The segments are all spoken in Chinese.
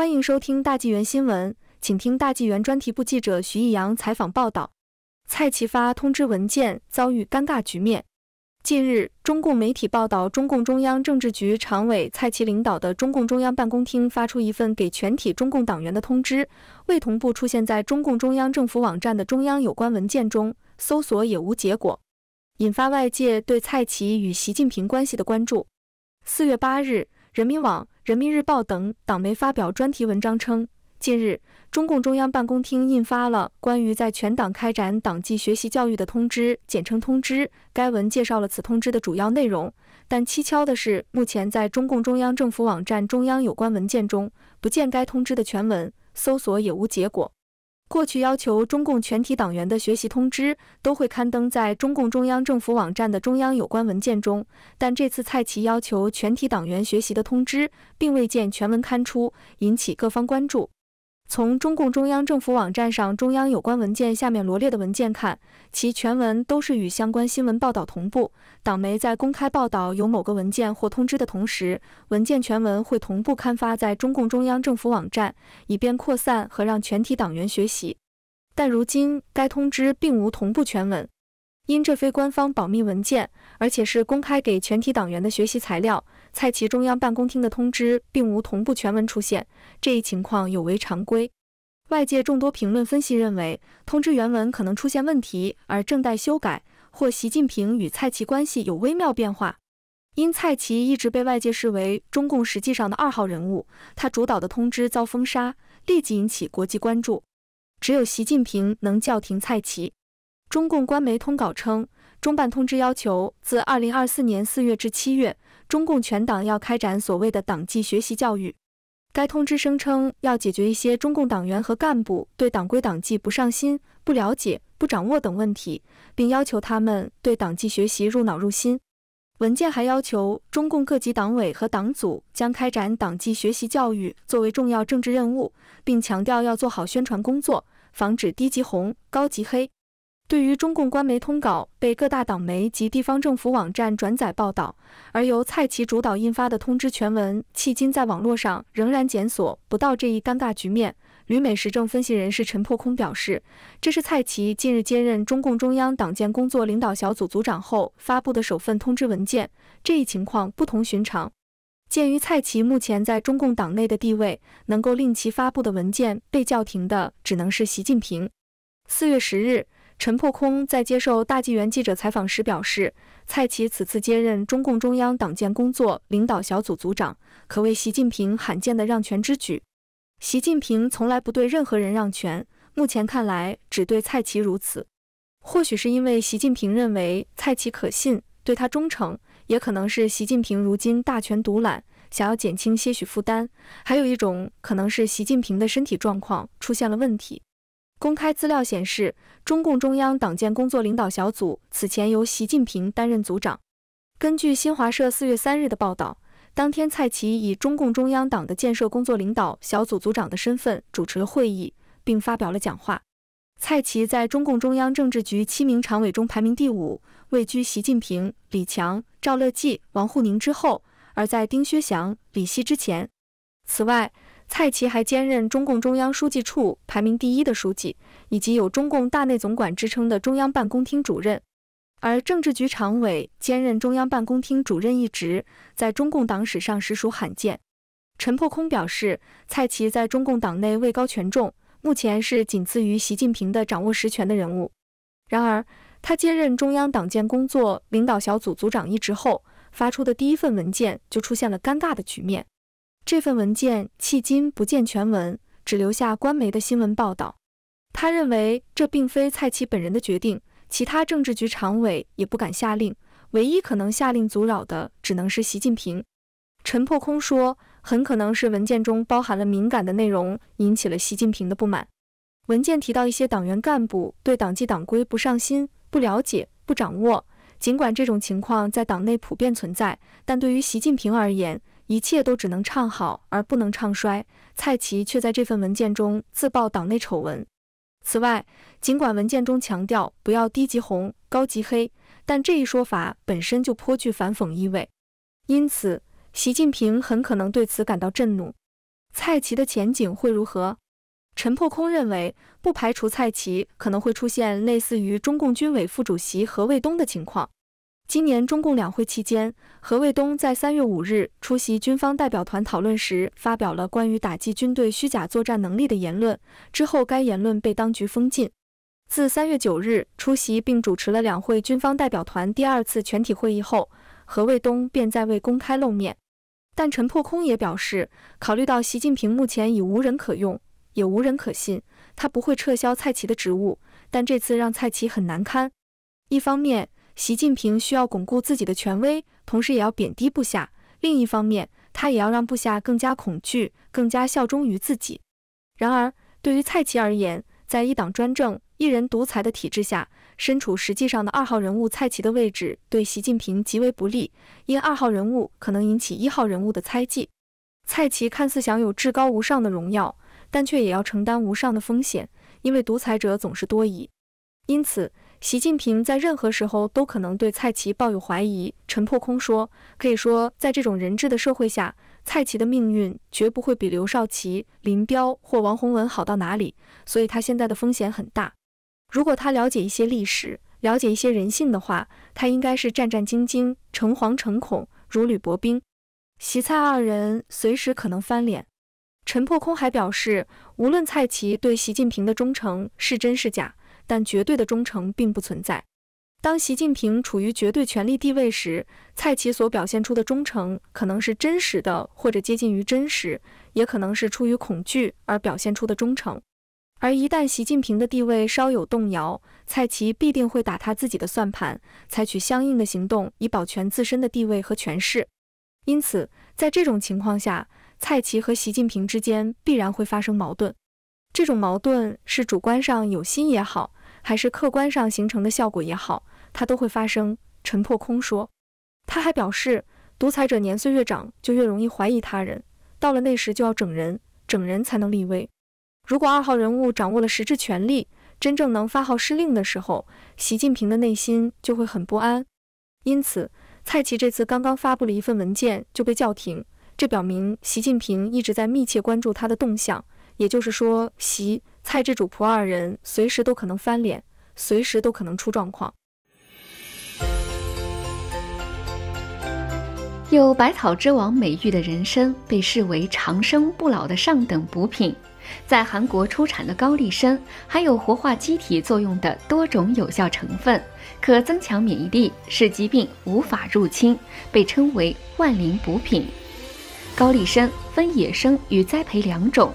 欢迎收听大纪元新闻，请听大纪元专题部记者徐艺阳采访报道：蔡奇发通知文件遭遇尴尬局面。近日，中共媒体报道，中共中央政治局常委蔡奇领导的中共中央办公厅发出一份给全体中共党员的通知，未同步出现在中共中央政府网站的中央有关文件中，搜索也无结果，引发外界对蔡奇与习近平关系的关注。四月八日，人民网。人民日报等党媒发表专题文章称，近日中共中央办公厅印发了关于在全党开展党纪学习教育的通知，简称通知。该文介绍了此通知的主要内容，但蹊跷的是，目前在中共中央政府网站中央有关文件中不见该通知的全文，搜索也无结果。过去要求中共全体党员的学习通知都会刊登在中共中央政府网站的中央有关文件中，但这次蔡奇要求全体党员学习的通知并未见全文刊出，引起各方关注。从中共中央政府网站上中央有关文件下面罗列的文件看，其全文都是与相关新闻报道同步。党媒在公开报道有某个文件或通知的同时，文件全文会同步刊发在中共中央政府网站，以便扩散和让全体党员学习。但如今该通知并无同步全文，因这非官方保密文件，而且是公开给全体党员的学习材料。蔡奇中央办公厅的通知并无同步全文出现，这一情况有违常规。外界众多评论分析认为，通知原文可能出现问题，而正待修改，或习近平与蔡奇关系有微妙变化。因蔡奇一直被外界视为中共实际上的二号人物，他主导的通知遭封杀，立即引起国际关注。只有习近平能叫停蔡奇。中共官媒通稿称，中办通知要求自二零二四年四月至七月。中共全党要开展所谓的党纪学习教育。该通知声称要解决一些中共党员和干部对党规党纪不上心、不了解、不掌握等问题，并要求他们对党纪学习入脑入心。文件还要求中共各级党委和党组将开展党纪学习教育作为重要政治任务，并强调要做好宣传工作，防止低级红、高级黑。对于中共官媒通稿被各大党媒及地方政府网站转载报道，而由蔡奇主导印发的通知全文，迄今在网络上仍然检索不到。这一尴尬局面，旅美时政分析人士陈破空表示，这是蔡奇近日兼任中共中央党建工作领导小组组长后发布的首份通知文件，这一情况不同寻常。鉴于蔡奇目前在中共党内的地位，能够令其发布的文件被叫停的，只能是习近平。四月十日。陈破空在接受大纪元记者采访时表示，蔡奇此次接任中共中央党建工作领导小组组长，可谓习近平罕见的让权之举。习近平从来不对任何人让权，目前看来只对蔡奇如此。或许是因为习近平认为蔡奇可信，对他忠诚；也可能是习近平如今大权独揽，想要减轻些许负担；还有一种可能是习近平的身体状况出现了问题。公开资料显示，中共中央党建工作领导小组此前由习近平担任组长。根据新华社四月三日的报道，当天蔡奇以中共中央党的建设工作领导小组组长的身份主持了会议，并发表了讲话。蔡奇在中共中央政治局七名常委中排名第五，位居习近平、李强、赵乐际、王沪宁之后，而在丁薛祥、李希之前。此外，蔡奇还兼任中共中央书记处排名第一的书记，以及有“中共大内总管”之称的中央办公厅主任。而政治局常委兼任中央办公厅主任一职，在中共党史上实属罕见。陈破空表示，蔡奇在中共党内位高权重，目前是仅次于习近平的掌握实权的人物。然而，他接任中央党建工作领导小组组长一职后，发出的第一份文件就出现了尴尬的局面。这份文件迄今不见全文，只留下官媒的新闻报道。他认为这并非蔡奇本人的决定，其他政治局常委也不敢下令，唯一可能下令阻扰的只能是习近平。陈破空说，很可能是文件中包含了敏感的内容，引起了习近平的不满。文件提到一些党员干部对党纪党规不上心、不了解、不掌握。尽管这种情况在党内普遍存在，但对于习近平而言，一切都只能唱好，而不能唱衰。蔡奇却在这份文件中自曝党内丑闻。此外，尽管文件中强调不要低级红、高级黑，但这一说法本身就颇具反讽意味。因此，习近平很可能对此感到震怒。蔡奇的前景会如何？陈破空认为，不排除蔡奇可能会出现类似于中共军委副主席何卫东的情况。今年中共两会期间，何卫东在三月五日出席军方代表团讨论时，发表了关于打击军队虚假作战能力的言论。之后，该言论被当局封禁。自三月九日出席并主持了两会军方代表团第二次全体会议后，何卫东便再未公开露面。但陈破空也表示，考虑到习近平目前已无人可用，也无人可信，他不会撤销蔡奇的职务，但这次让蔡奇很难堪。一方面，习近平需要巩固自己的权威，同时也要贬低部下。另一方面，他也要让部下更加恐惧，更加效忠于自己。然而，对于蔡奇而言，在一党专政、一人独裁的体制下，身处实际上的二号人物蔡奇的位置，对习近平极为不利，因二号人物可能引起一号人物的猜忌。蔡奇看似享有至高无上的荣耀，但却也要承担无上的风险，因为独裁者总是多疑。因此。习近平在任何时候都可能对蔡奇抱有怀疑，陈破空说，可以说，在这种人治的社会下，蔡奇的命运绝不会比刘少奇、林彪或王洪文好到哪里，所以他现在的风险很大。如果他了解一些历史、了解一些人性的话，他应该是战战兢兢、诚惶诚恐、如履薄冰。习蔡二人随时可能翻脸。陈破空还表示，无论蔡奇对习近平的忠诚是真是假。但绝对的忠诚并不存在。当习近平处于绝对权力地位时，蔡奇所表现出的忠诚可能是真实的，或者接近于真实，也可能是出于恐惧而表现出的忠诚。而一旦习近平的地位稍有动摇，蔡奇必定会打他自己的算盘，采取相应的行动以保全自身的地位和权势。因此，在这种情况下，蔡奇和习近平之间必然会发生矛盾。这种矛盾是主观上有心也好。还是客观上形成的效果也好，它都会发生。陈破空说，他还表示，独裁者年岁越长，就越容易怀疑他人，到了那时就要整人，整人才能立威。如果二号人物掌握了实质权力，真正能发号施令的时候，习近平的内心就会很不安。因此，蔡奇这次刚刚发布了一份文件就被叫停，这表明习近平一直在密切关注他的动向。也就是说，习。蔡志主仆二人随时都可能翻脸，随时都可能出状况。有“百草之王”美誉的人参，被视为长生不老的上等补品。在韩国出产的高丽参，含有活化机体作用的多种有效成分，可增强免疫力，使疾病无法入侵，被称为“万灵补品”。高丽参分野生与栽培两种。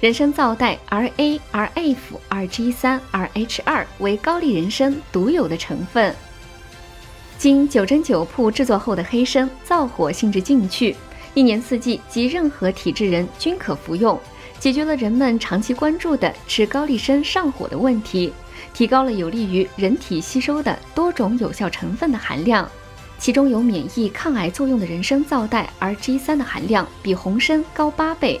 人参皂苷 R a、R f、R g 三、R h 二为高丽人参独有的成分。经九蒸九铺制作后的黑参，燥火性质进去，一年四季及任何体质人均可服用，解决了人们长期关注的吃高丽参上火的问题，提高了有利于人体吸收的多种有效成分的含量，其中有免疫抗癌作用的人参皂苷 R g 三的含量比红参高八倍。